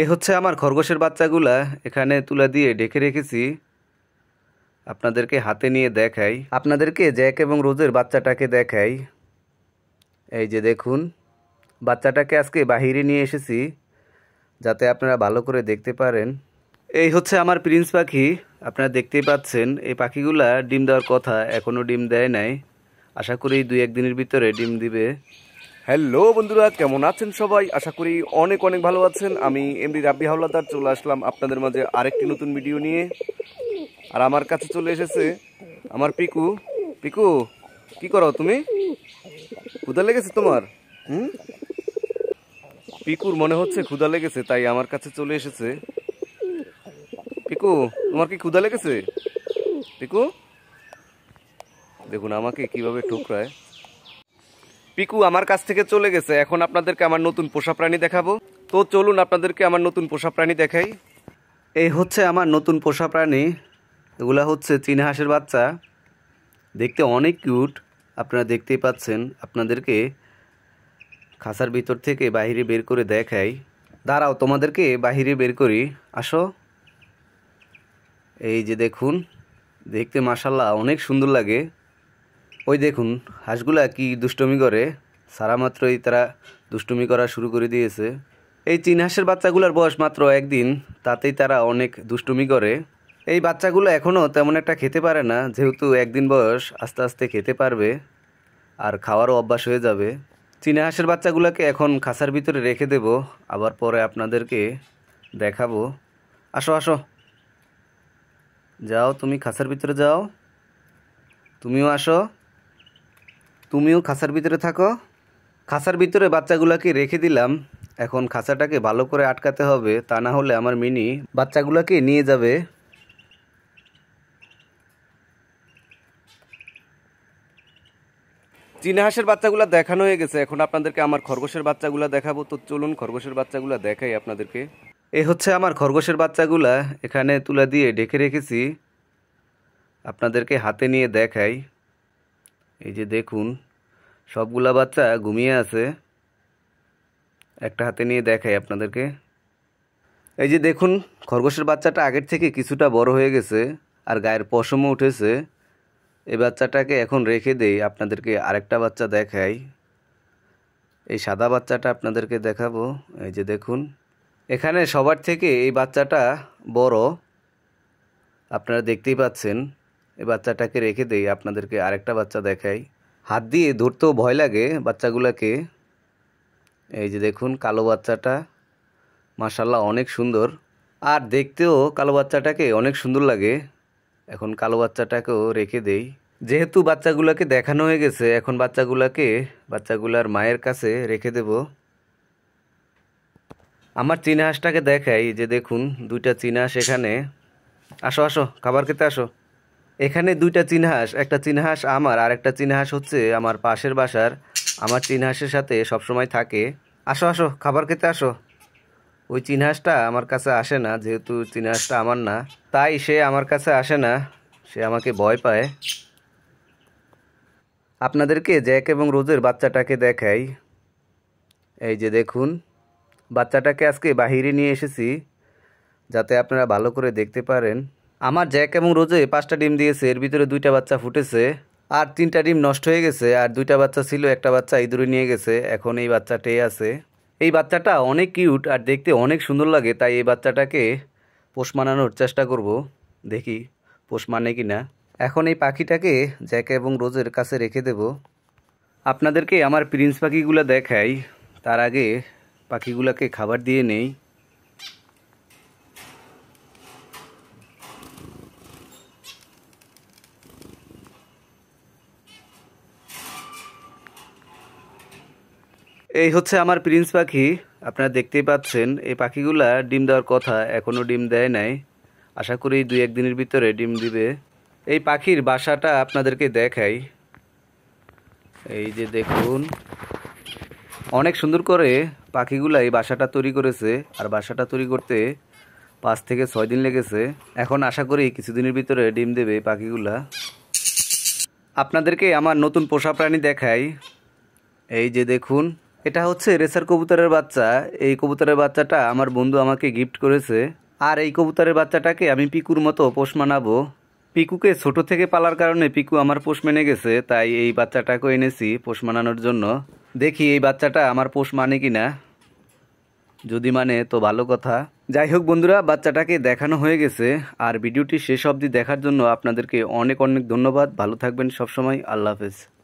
এ হচ্ছে আমার খরগোশের বাচ্চাগুলা এখানে তুলা দিয়ে ডেকে রেখেছি আপনাদেরকে হাতে নিয়ে দেখাই আপনাদেরকে জ্যাক এবং রোজের বাচ্চাটাকে দেখাই এই যে দেখুন বাচ্চাটাকে আজকে বাহিরে নিয়ে এসেছি যাতে আপনারা ভালো করে দেখতে পারেন এই হচ্ছে আমার প্রিন্স পাখি আপনারা দেখতেই পাচ্ছেন এই পাখিগুলা ডিম দেওয়ার কথা এখনও ডিম দেয় নাই আশা করি দুই একদিনের ভিতরে ডিম দিবে হ্যালো বন্ধুরা কেমন আছেন সবাই আশা করি অনেক অনেক ভালো আছেন আমি এমডি রাব্বি হাওলাদার চলে আসলাম আপনাদের মাঝে আরেকটি নতুন ভিডিও নিয়ে আর আমার কাছে চলে এসেছে আমার পিকু পিকু কি করো তুমি ক্ষুদা লেগেছে তোমার হুম পিকুর মনে হচ্ছে ক্ষুদা লেগেছে তাই আমার কাছে চলে এসেছে পিকু তোমার কি ক্ষুদা লেগেছে পিকু দেখুন আমাকে কিভাবে টুকরায় পিকু আমার কাছ থেকে চলে গেছে এখন আপনাদেরকে আমার নতুন পোষা প্রাণী দেখাবো তো চলুন আপনাদেরকে আমার নতুন পোষা প্রাণী দেখাই এই হচ্ছে আমার নতুন পোষা প্রাণী এগুলো হচ্ছে চীন হাঁসের বাচ্চা দেখতে অনেক কিউট আপনারা দেখতেই পাচ্ছেন আপনাদেরকে খাসার ভিতর থেকে বাহিরে বের করে দেখাই দাঁড়াও তোমাদেরকে বাহিরে বের করি আসো এই যে দেখুন দেখতে মাসাল্লাহ অনেক সুন্দর লাগে ওই দেখুন হাঁসগুলা কি দুষ্টমি করে সারা মাত্রই তারা দুষ্টমি করা শুরু করে দিয়েছে এই চীন হাঁসের বাচ্চাগুলোর বয়স মাত্র একদিন তাতেই তারা অনেক দুষ্টুমি করে এই বাচ্চাগুলো এখনও তেমন একটা খেতে পারে না যেহেতু একদিন বয়স আস্তে আস্তে খেতে পারবে আর খাওয়ারও অভ্যাস হয়ে যাবে চীনা হাঁসের বাচ্চাগুলোকে এখন খাসার ভিতরে রেখে দেব আবার পরে আপনাদেরকে দেখাবো আসো আসো যাও তুমি খাসার ভিতরে যাও তুমিও আসো তুমিও খাঁচার ভিতরে থাকো খাঁচার ভিতরে বাচ্চাগুলোকে রেখে দিলাম এখন খাঁচাটাকে ভালো করে আটকাতে হবে তা না হলে আমার মিনি বাচ্চাগুলোকে নিয়ে যাবে চীনা হাঁসের বাচ্চাগুলো দেখানো হয়ে গেছে এখন আপনাদেরকে আমার খরগোশের বাচ্চাগুলো দেখাবো তো চলুন খরগোশের বাচ্চাগুলো দেখাই আপনাদেরকে এ হচ্ছে আমার খরগোশের বাচ্চাগুলা এখানে তুলা দিয়ে ডেকে রেখেছি আপনাদেরকে হাতে নিয়ে দেখাই এই যে দেখুন সবগুলা বাচ্চা ঘুমিয়ে আছে একটা হাতে নিয়ে দেখাই আপনাদেরকে এই যে দেখুন খরগোশের বাচ্চাটা আগের থেকে কিছুটা বড় হয়ে গেছে আর গায়ের পশমও উঠেছে এই বাচ্চাটাকে এখন রেখে দেই আপনাদেরকে আরেকটা বাচ্চা দেখাই এই সাদা বাচ্চাটা আপনাদেরকে দেখাবো এই যে দেখুন এখানে সবার থেকে এই বাচ্চাটা বড় আপনারা দেখতেই পাচ্ছেন এই বাচ্চাটাকে রেখে দেই আপনাদেরকে আরেকটা বাচ্চা দেখাই হাত দিয়ে ধরতেও ভয় লাগে বাচ্চাগুলোকে এই যে দেখুন কালো বাচ্চাটা মাশাল্লাহ অনেক সুন্দর আর দেখতেও কালো বাচ্চাটাকে অনেক সুন্দর লাগে এখন কালো বাচ্চাটাকেও রেখে দেই যেহেতু বাচ্চাগুলোকে দেখানো হয়ে গেছে এখন বাচ্চাগুলোকে বাচ্চাগুলার মায়ের কাছে রেখে দেব আমার চীনা হাঁসটাকে দেখাই যে দেখুন দুইটা চীনা হাঁস এখানে আসো আসো খাবার খেতে আসো এখানে দুইটা চিনহাস একটা চিনহাস আমার আর একটা চিনহাস হচ্ছে আমার পাশের বাসার আমার চিনহাসের সাথে সবসময় থাকে আসো আসো খাবার খেতে আসো ওই চিনহাসটা আমার কাছে আসে না যেহেতু চিনহাসটা আমার না তাই সে আমার কাছে আসে না সে আমাকে ভয় পায় আপনাদেরকে জ্যাক এবং রোজের বাচ্চাটাকে দেখাই এই যে দেখুন বাচ্চাটাকে আজকে বাহিরে নিয়ে এসেছি যাতে আপনারা ভালো করে দেখতে পারেন আমার জ্যাক এবং রোজে পাঁচটা ডিম দিয়েছে এর ভিতরে দুইটা বাচ্চা ফুটেছে আর তিনটা ডিম নষ্ট হয়ে গেছে আর দুইটা বাচ্চা ছিল একটা বাচ্চা ইঁদুরে নিয়ে গেছে এখন এই বাচ্চাটাই আছে এই বাচ্চাটা অনেক কিউট আর দেখতে অনেক সুন্দর লাগে তাই এই বাচ্চাটাকে পোষ মানানোর চেষ্টা করব দেখি পোষ মানে কি না এখন এই পাখিটাকে জ্যাক এবং রোজের কাছে রেখে দেব আপনাদেরকে আমার প্রিন্স পাখিগুলো দেখাই তার আগে পাখিগুলোকে খাবার দিয়ে নেই এই হচ্ছে আমার প্রিন্স পাখি আপনারা দেখতেই পাচ্ছেন এই পাখিগুলা ডিম দেওয়ার কথা এখনও ডিম দেয় নাই আশা করি দুই একদিনের ভিতরে ডিম দিবে এই পাখির বাসাটা আপনাদেরকে দেখাই এই যে দেখুন অনেক সুন্দর করে পাখিগুলা এই বাসাটা তৈরি করেছে আর বাসাটা তৈরি করতে পাঁচ থেকে ছয় দিন লেগেছে এখন আশা করি কিছুদিনের ভিতরে ডিম দেবে এই পাখিগুলা আপনাদেরকে আমার নতুন পোষা প্রাণী দেখাই এই যে দেখুন এটা হচ্ছে রেসার কবুতরের বাচ্চা এই কবুতরের বাচ্চাটা আমার বন্ধু আমাকে গিফট করেছে আর এই কবুতরের বাচ্চাটাকে আমি পিকুর মতো পোষ মানাবো পিকুকে ছোট থেকে পালার কারণে পিকু আমার পোষ মেনে গেছে তাই এই বাচ্চাটাকে এনেছি পোষ মানানোর জন্য দেখি এই বাচ্চাটা আমার পোষ মানে কি না যদি মানে তো ভালো কথা যাই হোক বন্ধুরা বাচ্চাটাকে দেখানো হয়ে গেছে আর ভিডিওটি শেষ অবধি দেখার জন্য আপনাদেরকে অনেক অনেক ধন্যবাদ ভালো থাকবেন সবসময় আল্লাহ হাফেজ